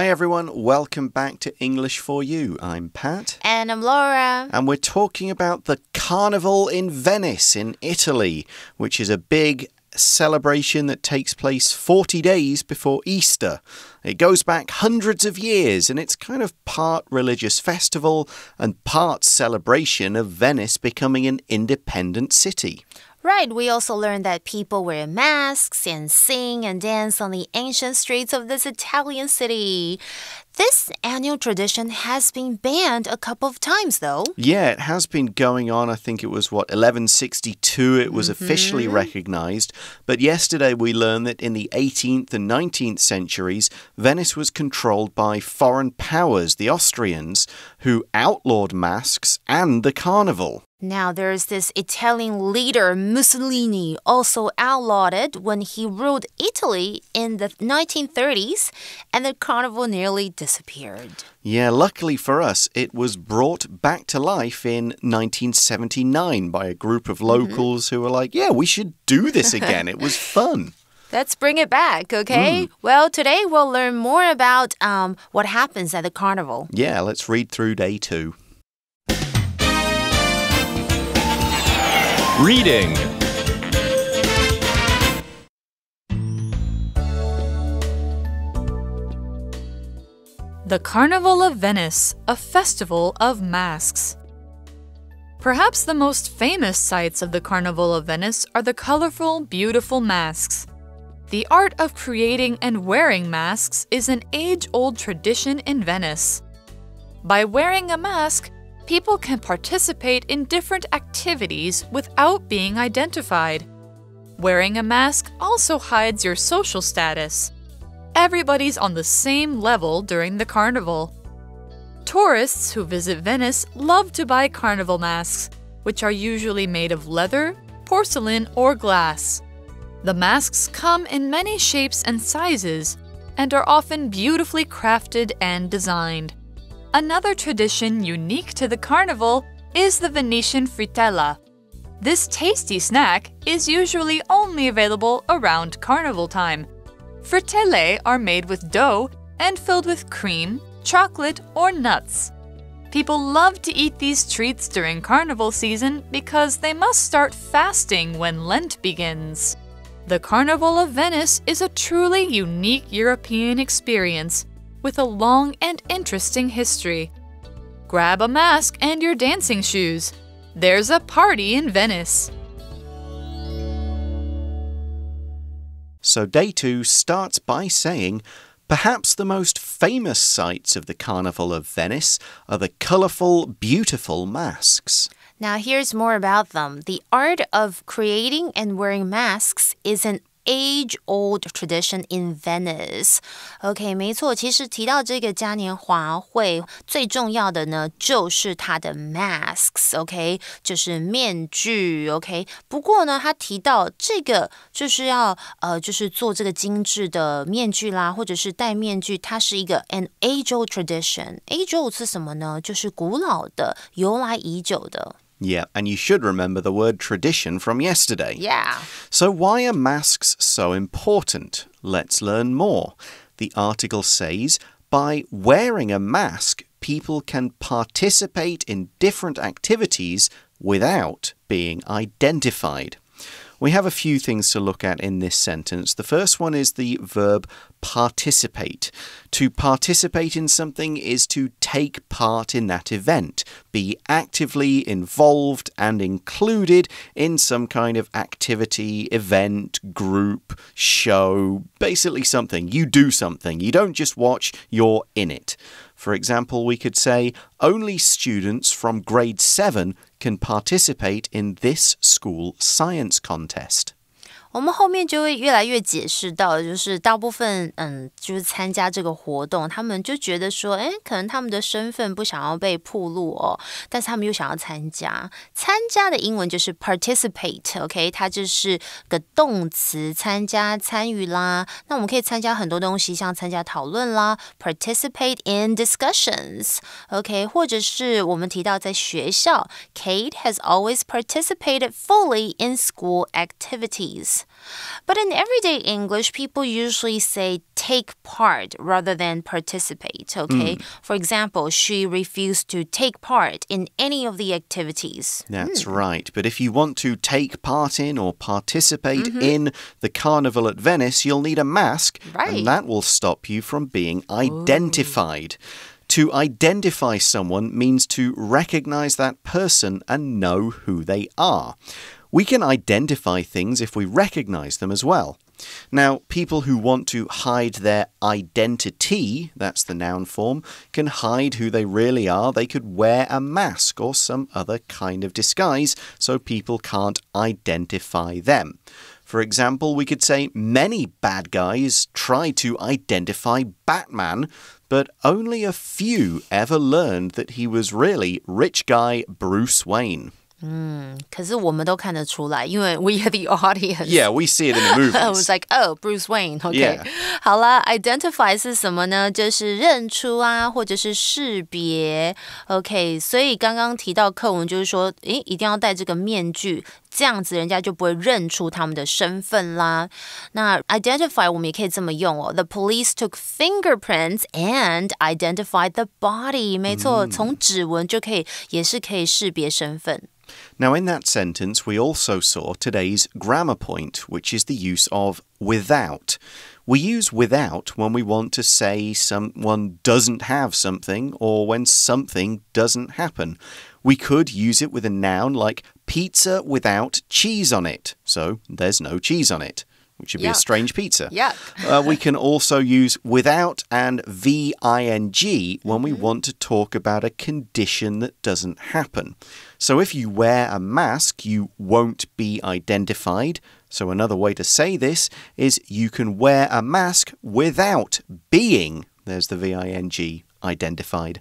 Hi everyone, welcome back to English for You. I'm Pat. And I'm Laura. And we're talking about the Carnival in Venice in Italy, which is a big celebration that takes place 40 days before Easter. It goes back hundreds of years and it's kind of part religious festival and part celebration of Venice becoming an independent city. Right, we also learned that people wear masks and sing and dance on the ancient streets of this Italian city. This annual tradition has been banned a couple of times, though. Yeah, it has been going on. I think it was, what, 1162 it was mm -hmm. officially recognized. But yesterday we learned that in the 18th and 19th centuries, Venice was controlled by foreign powers, the Austrians, who outlawed masks and the carnival. Now there's this Italian leader Mussolini also outlawed it when he ruled Italy in the 1930s and the carnival nearly disappeared. Yeah, luckily for us, it was brought back to life in 1979 by a group of mm-hmm. locals mm -hmm. who were like, "Yeah, we should do this again. it was fun." Let's bring it back, okay? Mm. Well, today we'll learn more about um, what happens at the carnival. Yeah, let's read through day two. Reading The Carnival of Venice, a festival of masks. Perhaps the most famous sights of the Carnival of Venice are the colorful, beautiful masks. The art of creating and wearing masks is an age old tradition in Venice. By wearing a mask, people can participate in different activities without being identified. Wearing a mask also hides your social status. Everybody's on the same level during the carnival. Tourists who visit Venice love to buy carnival masks, which are usually made of leather, porcelain, or glass. The masks come in many shapes and sizes and are often beautifully crafted and designed. Another tradition unique to the carnival is the Venetian fritella. This tasty snack is usually only available around carnival time. Fritelle are made with dough and filled with cream, chocolate, or nuts. People love to eat these treats during carnival season because they must start fasting when Lent begins. The Carnival of Venice is a truly unique European experience with a long and interesting history. Grab a mask and your dancing shoes. There's a party in Venice. So, day two starts by saying perhaps the most famous sights of the Carnival of Venice are the colourful, beautiful masks. Now, here's more about them. The art of creating and wearing masks is an Age-old tradition in Venice. OK，没错，其实提到这个嘉年华会，最重要的呢就是它的 masks. OK，就是面具 OK，不过呢，他提到这个就是要呃，就是做这个精致的面具啦，或者是戴面具。它是一个 an age-old tradition. Age-old 是什么呢？就是古老的，由来已久的。Yeah, and you should remember the word tradition from yesterday. Yeah. So, why are masks so important? Let's learn more. The article says by wearing a mask, people can participate in different activities without being identified. We have a few things to look at in this sentence. The first one is the verb participate. To participate in something is to take part in that event, be actively involved and included in some kind of activity, event, group, show, basically something. You do something. You don't just watch, you're in it. For example, we could say only students from grade 7 can participate in this school science contest. 我们后面就会越来越解释到，就是大部分，嗯，就是参加这个活动，他们就觉得说，哎，可能他们的身份不想要被曝露哦，但是他们又想要参加。参加的英文就是 participate，OK，它就是个动词，参加、参与啦。那我们可以参加很多东西，像参加讨论啦，participate in discussions，OK，或者是我们提到在学校，Kate has always participated fully in school activities。But in everyday English, people usually say take part rather than participate, okay? Mm. For example, she refused to take part in any of the activities. That's mm. right. But if you want to take part in or participate mm -hmm. in the carnival at Venice, you'll need a mask, right. and that will stop you from being identified. Ooh. To identify someone means to recognize that person and know who they are. We can identify things if we recognize them as well. Now, people who want to hide their identity, that's the noun form, can hide who they really are. They could wear a mask or some other kind of disguise so people can't identify them. For example, we could say many bad guys try to identify Batman, but only a few ever learned that he was really rich guy Bruce Wayne. 嗯，可是我们都看得出来，因为 we are the audience。Yeah, we see it in the movies. I was like, oh, Bruce Wayne. Okay，好了，identify 是什么呢？就是认出啊，或者是识别。o k 所以刚刚提到课文就是说，哎，一定要戴这个面具。这样子人家就不会认出他们的身份啦。那 identify 我们也可以这么用哦。The police took fingerprints and identified the Now in that sentence, we also saw today's grammar point, which is the use of without. We use without when we want to say someone doesn't have something or when something doesn't happen. We could use it with a noun like pizza without cheese on it. So there's no cheese on it, which would Yuck. be a strange pizza. Yeah. uh, we can also use without and ving when mm we mm-hmm. want to talk about a condition that doesn't happen. So if you wear a mask, you won't be identified. So another way to say this is you can wear a mask without being, there's the ving, identified.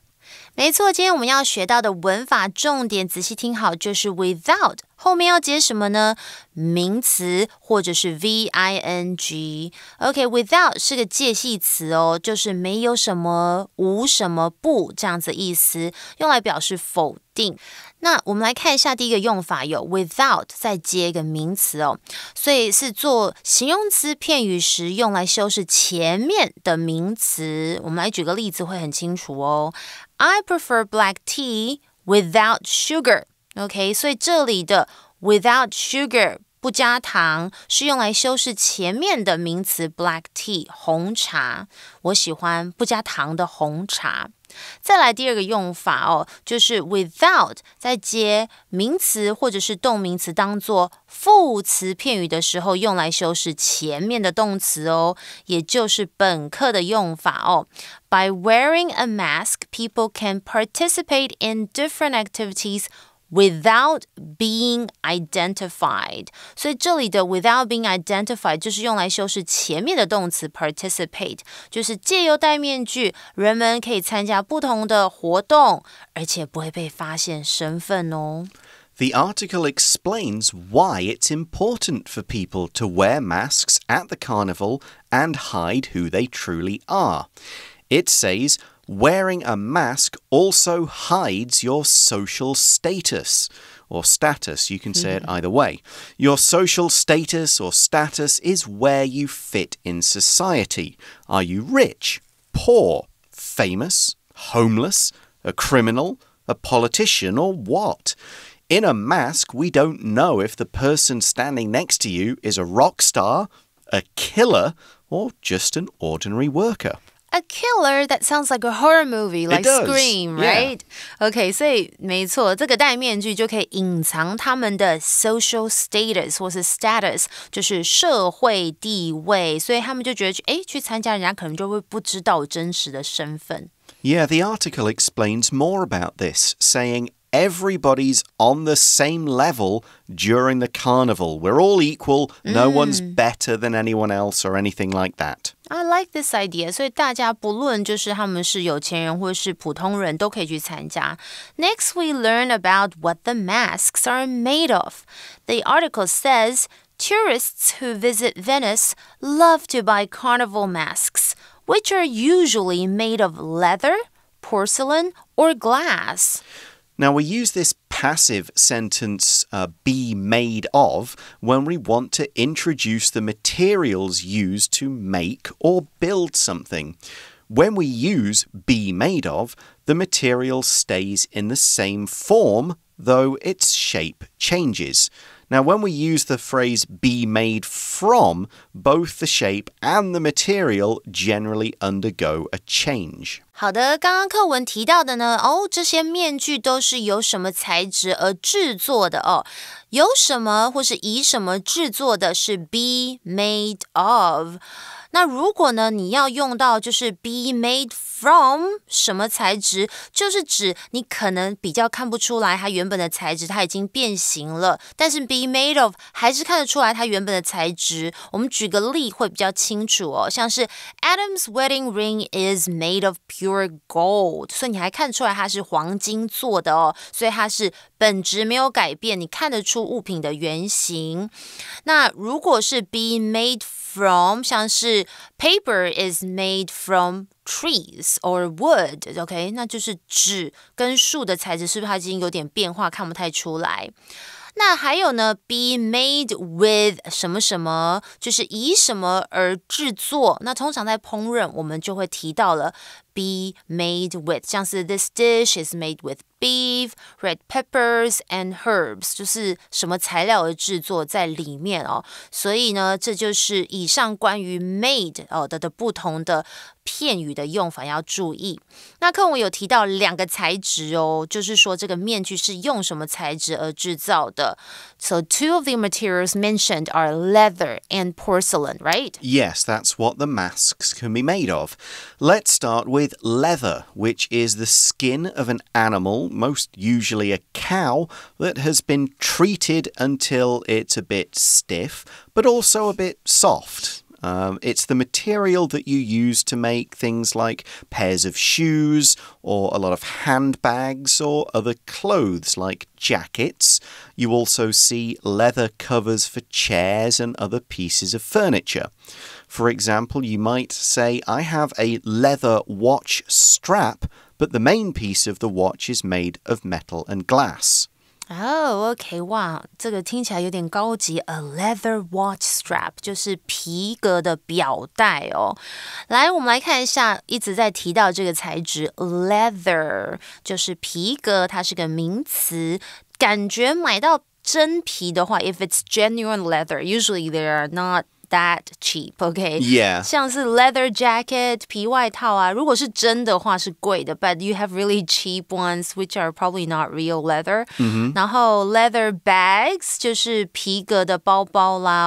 没错，今天我们要学到的文法重点，仔细听好，就是 without 后面要接什么呢？名词或者是 v i n g。OK，without 是个介系词哦，就是没有什么、无什么、不这样子意思，用来表示否定。那我们来看一下第一个用法，有 without 再接一个名词哦，所以是做形容词片语时用来修饰前面的名词。我们来举个例子会很清楚哦。I prefer black tea without sugar. OK，所以这里的 without sugar 不加糖是用来修饰前面的名词 black tea 红茶。我喜欢不加糖的红茶。再来第二个用法哦，就是 without 在接名词或者是动名词，当做副词片语的时候，用来修饰前面的动词哦，也就是本课的用法哦。By wearing a mask, people can participate in different activities. without being identified。所以这里的 without being identified 就是用来修饰前面的动词 participate，就是借由戴面具，人们可以参加不同的活动，而且不会被发现身份哦。The article explains why it's important for people to wear masks at the carnival and hide who they truly are. It says, Wearing a mask also hides your social status or status. You can say mm -hmm. it mm-hmm. either way. Your social status or status is where you fit in society. Are you rich, poor, famous, homeless, a criminal, a politician, or what? In a mask, we don't know if the person standing next to you is a rock star, a killer, or just an ordinary worker a killer that sounds like a horror movie, like Scream, right? Yeah. Okay，所以没错，这个戴面具就可以隐藏他们的 social status 或是 status，就是社会地位，所以他们就觉得，哎，去参加人家可能就会不知道真实的身份。Yeah, the article explains more about this, saying everybody's on the same level during the carnival. We're all equal, mm. no one's better than anyone else or anything like that. I like this idea. Next, we learn about what the masks are made of. The article says tourists who visit Venice love to buy carnival masks, which are usually made of leather, porcelain, or glass. Now we use this passive sentence uh, be made of when we want to introduce the materials used to make or build something. When we use be made of, the material stays in the same form, though its shape changes. Now, when we use the phrase be made from, both the shape and the material generally undergo a change. 好的，刚刚课文提到的呢，哦，这些面具都是由什么材质而制作的哦？由什么或是以什么制作的？是 be made of。那如果呢？你要用到就是 be made from 什么材质，就是指你可能比较看不出来它原本的材质，它已经变形了。但是 be made of 还是看得出来它原本的材质。我们举个例会比较清楚哦，像是 Adam's wedding ring is made of pure gold，所以你还看出来它是黄金做的哦，所以它是本质没有改变，你看得出物品的原型。那如果是 be made from 像是 paper is made from trees or wood，OK，那就是纸跟树的材质是不是它已经有点变化，看不太出来。那还有呢，be made with 什么什么，就是以什么而制作。那通常在烹饪，我们就会提到了。be made with，像是 this dish is made with beef, red peppers and herbs，就是什么材料而制作在里面哦。所以呢，这就是以上关于 made 哦的的不同的片语的用法要注意。那课文有提到两个材质哦，就是说这个面具是用什么材质而制造的。So two of the materials mentioned are leather and porcelain, right? Yes, that's what the masks can be made of. Let's start with with leather, which is the skin of an animal, most usually a cow, that has been treated until it's a bit stiff, but also a bit soft. Um, it's the material that you use to make things like pairs of shoes or a lot of handbags or other clothes like jackets. You also see leather covers for chairs and other pieces of furniture. For example, you might say, I have a leather watch strap, but the main piece of the watch is made of metal and glass. Oh, okay. Wow, A leather watch strap leather 就是皮革的表带哦。来，我们来看一下，一直在提到这个材质，leather 就是皮革，它是个名词。感觉买到真皮的话，if it's genuine leather，usually they are not that cheap. Okay. Yeah. 像是 leather jacket but you have really cheap ones which are probably not real leather. Mm -hmm. 然后 leather bags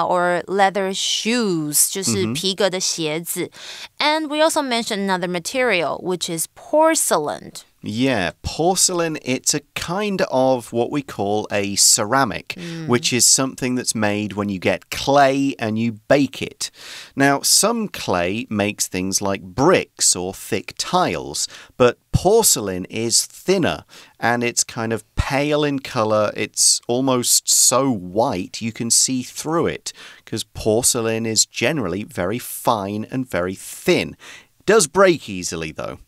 or leather shoes 就是皮革的鞋子。Mm -hmm. And we also mentioned another material which is porcelain. Yeah, porcelain, it's a kind of what we call a ceramic, mm. which is something that's made when you get clay and you bake it. Now, some clay makes things like bricks or thick tiles, but porcelain is thinner and it's kind of pale in color. It's almost so white you can see through it because porcelain is generally very fine and very thin. It does break easily though.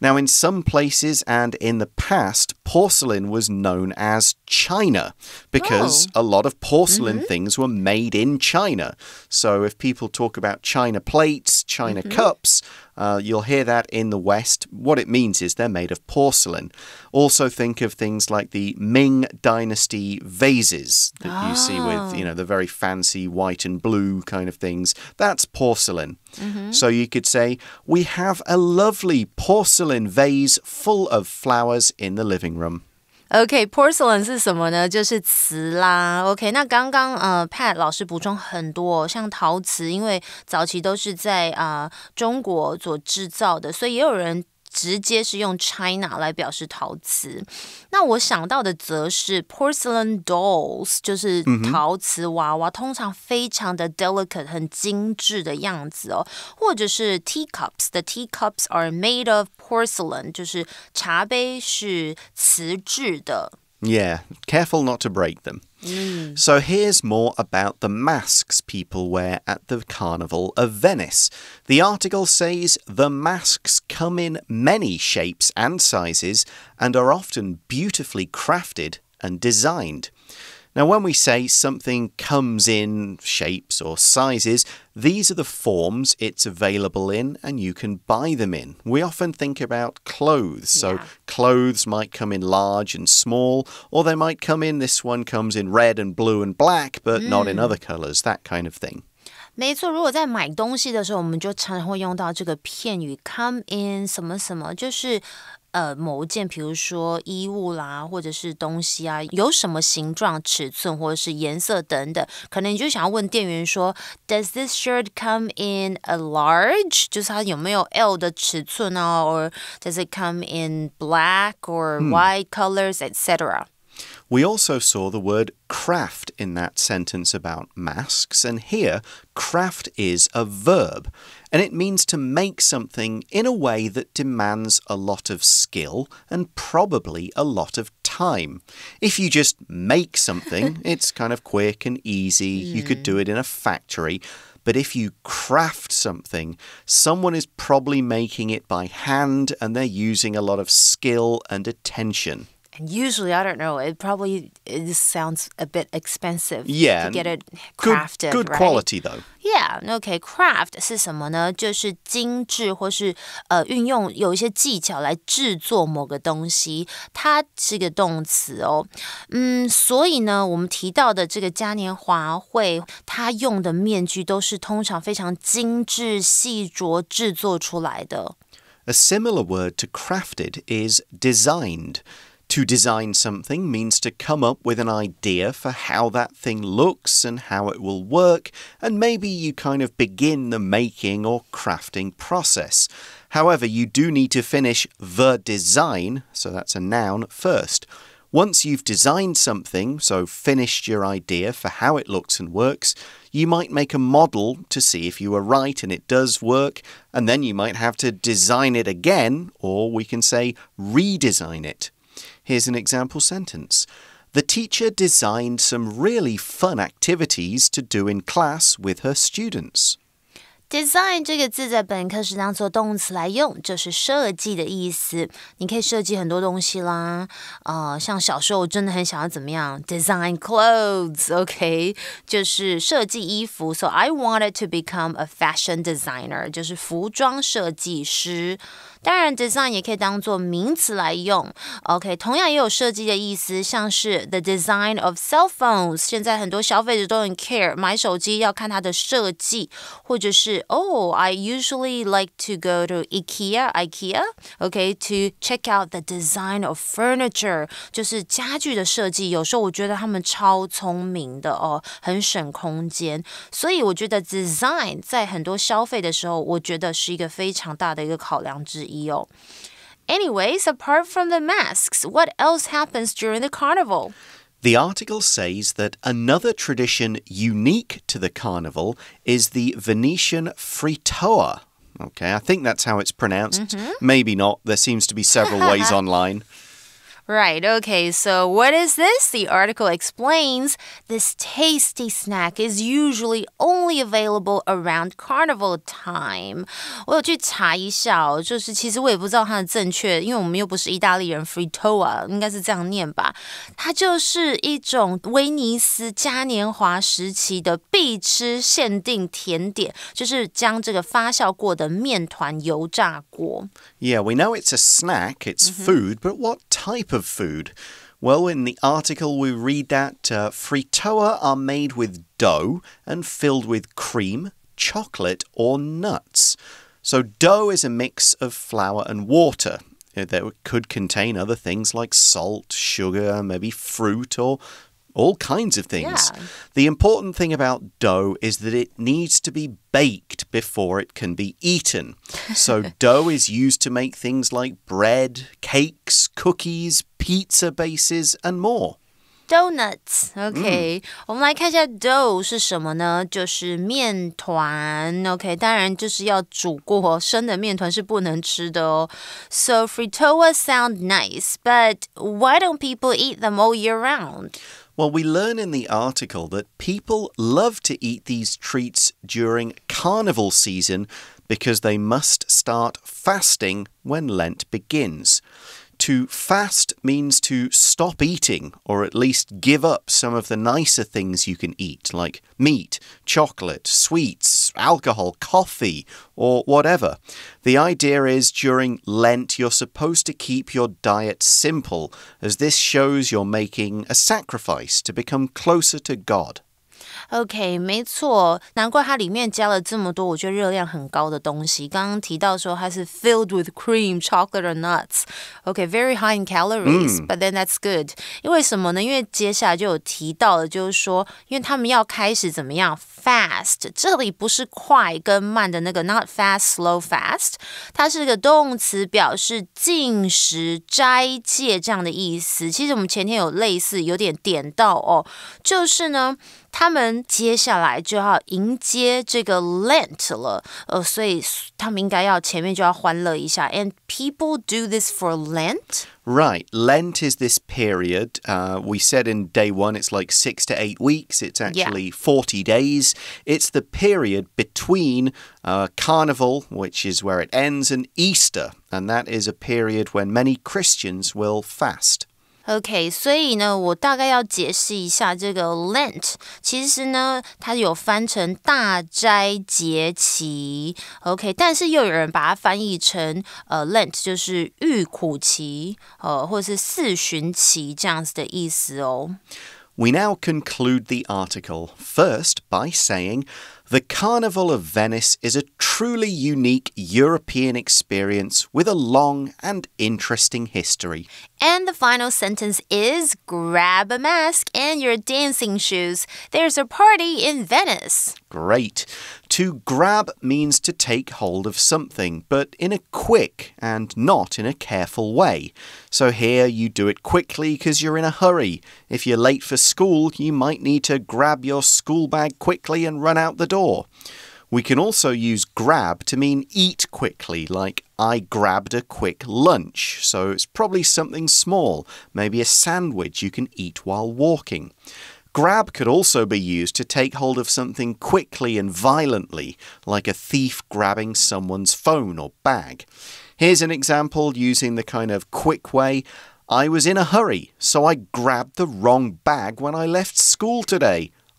Now, in some places and in the past, porcelain was known as China because oh. a lot of porcelain mm -hmm. things were made in China. So if people talk about China plates, China mm -hmm. cups, uh, you'll hear that in the West. What it means is they're made of porcelain. Also, think of things like the Ming Dynasty vases that you see with, you know, ah. the very fancy white and blue kind of things. That's porcelain. Mm -hmm. So you could say, We have a lovely porcelain vase full of flowers in the living room. OK，porcelain 是什么呢？就是瓷啦。OK，那刚刚呃，Pat 老师补充很多，像陶瓷，因为早期都是在啊中国所制造的，所以也有人。直接是用 China 来表示陶瓷，那我想到的则是 porcelain dolls，就是陶瓷娃娃，通常非常的 delicate，很精致的样子哦。或者是 teacups，the teacups are made of porcelain，就是茶杯是瓷质的。Yeah，careful not to break them. Mm. So here's more about the masks people wear at the Carnival of Venice. The article says the masks come in many shapes and sizes and are often beautifully crafted and designed. Now, when we say something comes in shapes or sizes, these are the forms it's available in and you can buy them in. We often think about clothes. Yeah. So, clothes might come in large and small, or they might come in, this one comes in red and blue and black, but mm. not in mm. other colors, that kind of thing. 没错，如果在买东西的时候，我们就常常会用到这个片语 “come in” 什么什么，就是呃某一件，比如说衣物啦，或者是东西啊，有什么形状、尺寸或者是颜色等等，可能你就想要问店员说，Does this shirt come in a large？就是它有没有 L 的尺寸啊？Or does it come in black or white colors, etc.？We also saw the word craft in that sentence about masks, and here craft is a verb and it means to make something in a way that demands a lot of skill and probably a lot of time. If you just make something, it's kind of quick and easy, mm. you could do hmm. it in a factory. But if you craft something, someone is probably making it by hand and they're using a lot of skill and attention usually, I don't know. It probably this sounds a bit expensive. Yeah, to get it crafted. Good, good right? quality though. Yeah, okay. Craft 是什么呢？就是精致或是呃运用有一些技巧来制作某个东西，它是个动词哦。嗯，所以呢，我们提到的这个嘉年华会，它用的面具都是通常非常精致、细琢制作出来的。A similar word to crafted is designed. To design something means to come up with an idea for how that thing looks and how it will work, and maybe you kind of begin the making or crafting process. However, you do need to finish the design, so that's a noun, first. Once you've designed something, so finished your idea for how it looks and works, you might make a model to see if you were right and it does work, and then you might have to design it again, or we can say redesign it. Here's an example sentence. The teacher designed some really fun activities to do in class with her students. Design 这个字在本课是当做动词来用，就是设计的意思。你可以设计很多东西啦，呃，像小时候我真的很想要怎么样，design clothes，OK，、okay? 就是设计衣服。So I wanted to become a fashion designer，就是服装设计师。当然，design 也可以当做名词来用。OK，同样也有设计的意思，像是 the design of cell phones。现在很多消费者都很 care 买手机要看它的设计，或者是 Oh, I usually like to go to IKEA, IKEA. OK, to check out the design of furniture，就是家具的设计。有时候我觉得他们超聪明的哦，很省空间。所以我觉得 design 在很多消费的时候，我觉得是一个非常大的一个考量之一。一哦。Anyways, apart from the masks, what else happens during the carnival? The article says that another tradition unique to the carnival is the Venetian frittata. Okay, I think that's how it's pronounced. Mm -hmm. Maybe not. There seems to be several ways online. Right, okay, so what is this? The article explains this tasty snack is usually only available around carnival time. 我有去查一下哦，就是其实我也不知道它的正确，因为我们又不是意大利人，Frittata 应该是这样念吧。它就是一种威尼斯嘉年华时期的必吃限定甜点，就是将这个发酵过的面团油炸过。Yeah, we know it's a snack, it's mm -hmm. food, but what type of of food? Well, in the article, we read that uh, frittata are made with dough and filled with cream, chocolate, or nuts. So, dough is a mix of flour and water. Uh, that could contain other things like salt, sugar, maybe fruit, or all kinds of things. Yeah. The important thing about dough is that it needs to be baked before it can be eaten. So, dough is used to make things like bread, cakes, cookies, pizza bases, and more. Donuts, OK，、嗯、我们来看一下 dough 是什么呢？就是面团，OK，当然就是要煮过，生的面团是不能吃的哦。So okay, mm. fritoa sound nice, but why don't people eat them all year round? Well, we learn in the article that people love to eat these treats during carnival season because they must start fasting when Lent begins. To fast means to stop eating or at least give up some of the nicer things you can eat, like meat, chocolate, sweets, alcohol, coffee, or whatever. The idea is during Lent, you're supposed to keep your diet simple, as this shows you're making a sacrifice to become closer to God. OK，没错，难怪它里面加了这么多我觉得热量很高的东西。刚刚提到说它是 filled with cream, chocolate, or nuts。OK，very high in calories，but then that's good。因为什么呢？因为接下来就有提到了，就是说，因为他们要开始怎么样？Fast，这里不是快跟慢的那个，not fast，slow fast。它是一个动词，表示进食斋戒这样的意思。其实我们前天有类似有点点到哦，就是呢。他们接下来就要迎接这个 Lent 了，呃，所以他们应该要前面就要欢乐一下。And people do this for Lent. Right, Lent is this period. Uh, we said in day one it's like six to eight weeks. It's actually yeah. 40 days. It's the period between uh, Carnival, which is where it ends, and Easter. And that is a period when many Christians will fast. OK，所以呢，我大概要解释一下这个 Lent，其实呢，它有翻成大斋节期，OK，但是又有人把它翻译成呃 Lent，就是遇苦期，呃，或者是四旬期这样子的意思哦。We now conclude the article first by saying. The Carnival of Venice is a truly unique European experience with a long and interesting history. And the final sentence is grab a mask and your dancing shoes. There's a party in Venice. Great. To grab means to take hold of something, but in a quick and not in a careful way. So here you do it quickly because you're in a hurry. If you're late for school, you might need to grab your school bag quickly and run out the door. We can also use grab to mean eat quickly, like I grabbed a quick lunch. So it's probably something small, maybe a sandwich you can eat while walking. Grab could also be used to take hold of something quickly and violently, like a thief grabbing someone's phone or bag. Here's an example using the kind of quick way I was in a hurry, so I grabbed the wrong bag when I left school today.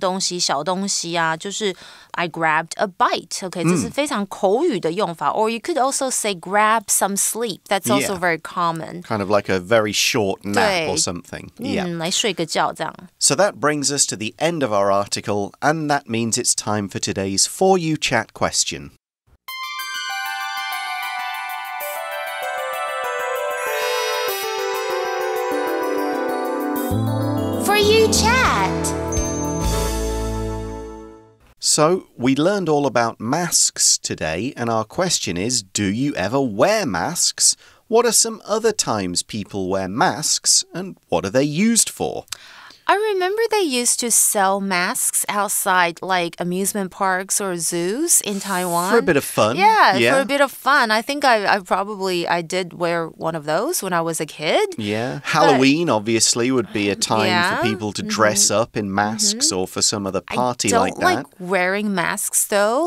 东西、小东西啊，就是 I grabbed a bite。OK，这是非常口语的用法。Or you could also say grab some sleep. That's also very common. Kind of like a very short nap or something. Yeah. that brings us to the end of our article, and that means it's time for today's For You Chat question. So, we learned all about masks today, and our question is do you ever wear masks? What are some other times people wear masks, and what are they used for? I remember they used to sell masks outside like amusement parks or zoos in Taiwan. For a bit of fun. Yeah, yeah. for a bit of fun. I think I, I, probably I did wear one of those when I was a kid. Yeah. Halloween obviously would be a time yeah. for people to mm-hmm. dress up in mm-hmm. masks mm -hmm. or for some other party like that. like wearing masks though.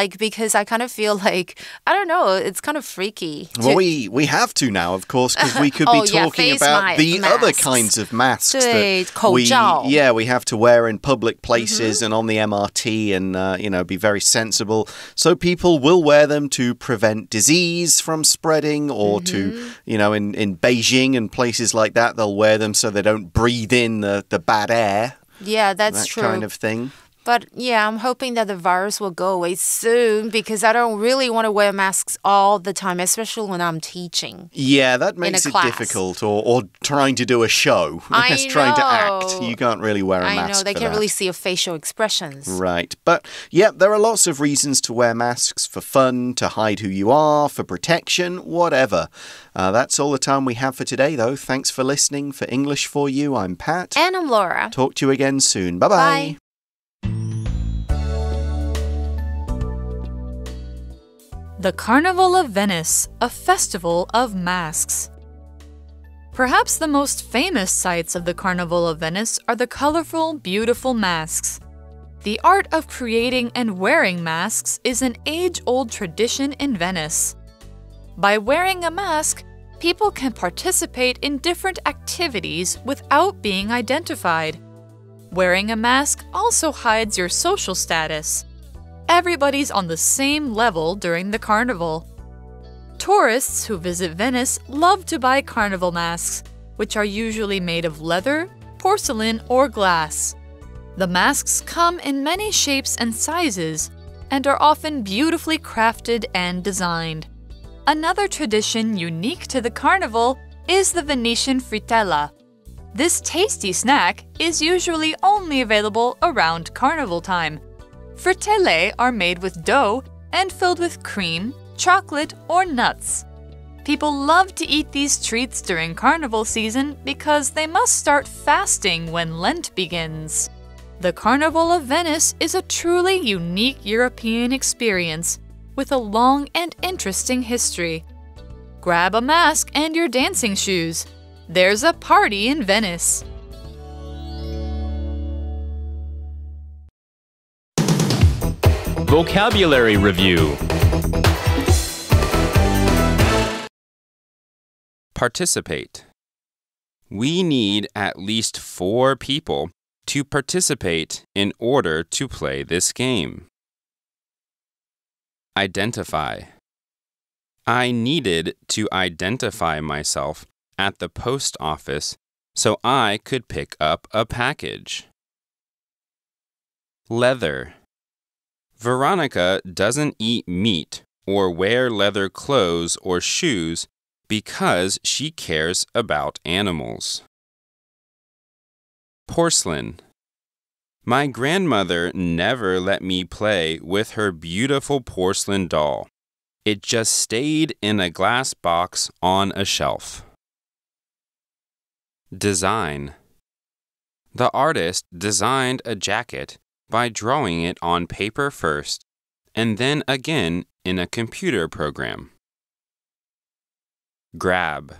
Like because I kind of feel like I don't know, it's kind of freaky. Well, we we have to now, of course, because we could oh, be talking yeah, about the masks. other kinds of masks that we yeah, we have to wear in public mm-hmm. places mm -hmm. and on the MRT and, uh, you know, be very sensible. So people will wear them to prevent disease from spreading or mm -hmm. to, mm-hmm. you know, in, in Beijing and places like that, they'll wear them so they don't breathe in the, the bad air. Yeah, that's that true. kind of thing. But yeah, I'm hoping that the virus will go away soon because I don't really want to wear masks all the time, especially when I'm teaching. Yeah, that makes it difficult. Or, or trying to do a show. I know. trying to act. You can't really wear a I mask. I know, they can't that. really see your facial expressions. Right. But yeah, there are lots of reasons to wear masks for fun, to hide who you are, for protection, whatever. Uh, that's all the time we have for today, though. Thanks for listening. For English for You, I'm Pat. And I'm Laura. Talk to you again soon. Bye-bye. bye The Carnival of Venice, a festival of masks. Perhaps the most famous sights of the Carnival of Venice are the colorful, beautiful masks. The art of creating and wearing masks is an age old tradition in Venice. By wearing a mask, people can participate in different activities without being identified. Wearing a mask also hides your social status. Everybody's on the same level during the carnival. Tourists who visit Venice love to buy carnival masks, which are usually made of leather, porcelain, or glass. The masks come in many shapes and sizes and are often beautifully crafted and designed. Another tradition unique to the carnival is the Venetian fritella. This tasty snack is usually only available around carnival time, Frittelle are made with dough and filled with cream, chocolate, or nuts. People love to eat these treats during carnival season because they must start fasting when Lent begins. The Carnival of Venice is a truly unique European experience with a long and interesting history. Grab a mask and your dancing shoes. There's a party in Venice! Vocabulary Review Participate We need at least four people to participate in order to play this game. Identify I needed to identify myself at the post office so I could pick up a package. Leather Veronica doesn't eat meat or wear leather clothes or shoes because she cares about animals. Porcelain. My grandmother never let me play with her beautiful porcelain doll. It just stayed in a glass box on a shelf. Design. The artist designed a jacket by drawing it on paper first and then again in a computer program. Grab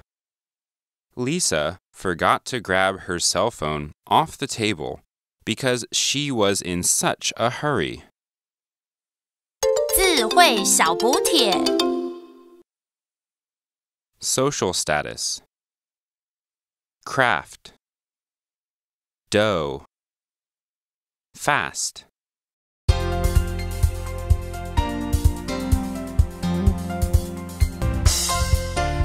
Lisa forgot to grab her cell phone off the table because she was in such a hurry. Social status Craft Dough Fast.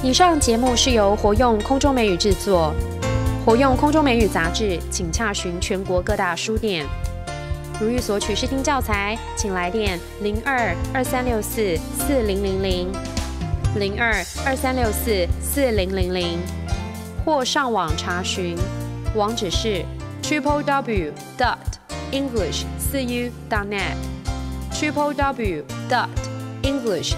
以上节目是由活用空中美语制作。活用空中美语杂志，请洽询全国各大书店。如欲索取视听教材，请来电零二二三六四四零零零零二二三六四四零零零，或上网查询，网址是 triple w dot。english 4 unet triple w dot english